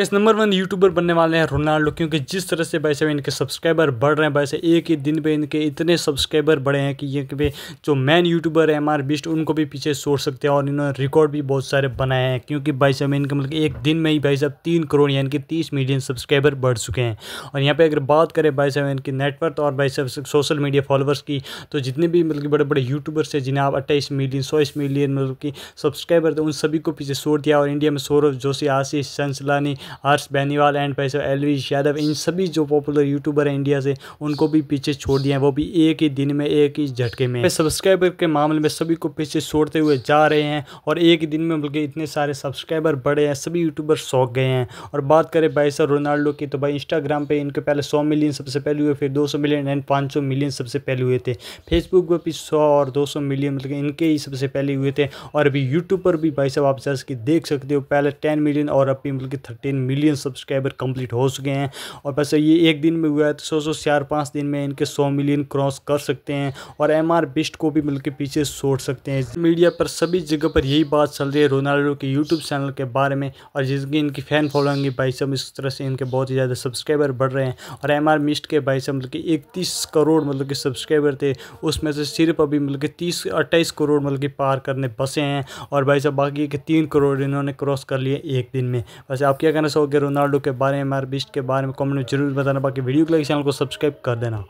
इस number one YouTuber बनने वाले हैं रोनाल्डो क्योंकि जिस तरह से वैसे इनके सब्सक्राइबर बढ़ रहे हैं वैसे एक ही दिन पे इनके इतने सब्सक्राइबर बढ़े हैं कि ये कि जो मैन यूट्यूबर है एम आर बिस्ट उनको भी पीछे छोड़ सकते हैं और इन्होंने रिकॉर्ड भी बहुत सारे बनाए हैं क्योंकि भाई साहब इनके मतलब एक दिन में ही भाई साहब तीन करोड़ यानी कि तीस मिलियन सब्सक्राइबर बढ़ चुके हैं और यहाँ पर अगर बात करें भाई साहब इनके नेटवर्थ और भाई साहब सोशल मीडिया फॉलोअर्स की तो जितने भी मतलब कि बड़े बड़े यूट्यूबर्स हैं जिन्हें आप अट्ठाईस मिलियन सौ मिलियन मतलब कि सब्सक्राइबर थे उन सभी को पीछे छोड़ दिया और इंडिया में सौरभ जोशी आशीष संसलानी हर्ष बेनीवाल एंड पैसो एलवीश यादव इन सभी जो पॉपुलर यूट्यूबर हैं इंडिया से उनको भी पीछे छोड़ दिया है वो भी एक ही दिन में एक ही झटके में सब्सक्राइबर के मामले में सभी को पीछे छोड़ते हुए जा रहे हैं और एक ही दिन में बल्कि इतने सारे सब्सक्राइबर बढ़े हैं सभी यूट्यूबर शौक गए हैं और बात करें भाई सर रोनाल्डो की तो भाई इंस्टाग्राम पे इनके पहले सौ मिलियन सबसे पहले हुए फिर दो सौ मिलियन एंड पाँच सौ मिलियन सबसे पहले हुए थे फेसबुक पर भी सौ और दो सौ मिलियन मतलब इनके ही सबसे पहले हुए थे और अभी यूट्यूब पर भी भाई साहब आप जैसे कि देख सकते हो पहले टेन मिलियन और अभी मतलब कि थर्टीन तीन मिलियन सब्सक्राइबर कंप्लीट हो चुके हैं और वैसे ये एक दिन में हुआ है तो सौ चार पाँच दिन में इनके सौ मिलियन क्रॉस कर सकते हैं और एम आर बिस्ट को भी मिलकर पीछे छोड़ सकते हैं मीडिया पर सभी जगह पर यही बात चल रही है रोनाल्डो के यूट्यूब चैनल के बारे में और जिसकी इनकी फ़ैन फॉलोइंग भाई सब इस तरह से इनके बहुत ही ज़्यादा सब्सक्राइबर बढ़ रहे हैं और एम आर मिस्ट के भाई सब मतलब कि इकतीस करोड़ मतलब के सब्सक्राइबर थे उसमें से सिर्फ अभी मतलब कि तीस अट्ठाईस करोड़ मतलब कि पार करने बसे हैं और भाई साहब बाकी के तीन करोड़ इन्होंने क्रॉस कर लिए एक दिन में वैसे आप क्या कहना कहना चाहोगे रोनाल्डो के बारे में बिस्ट के बारे में कमेंट में जरूर बताना बाकी वीडियो के लिए चैनल को सब्सक्राइब कर देना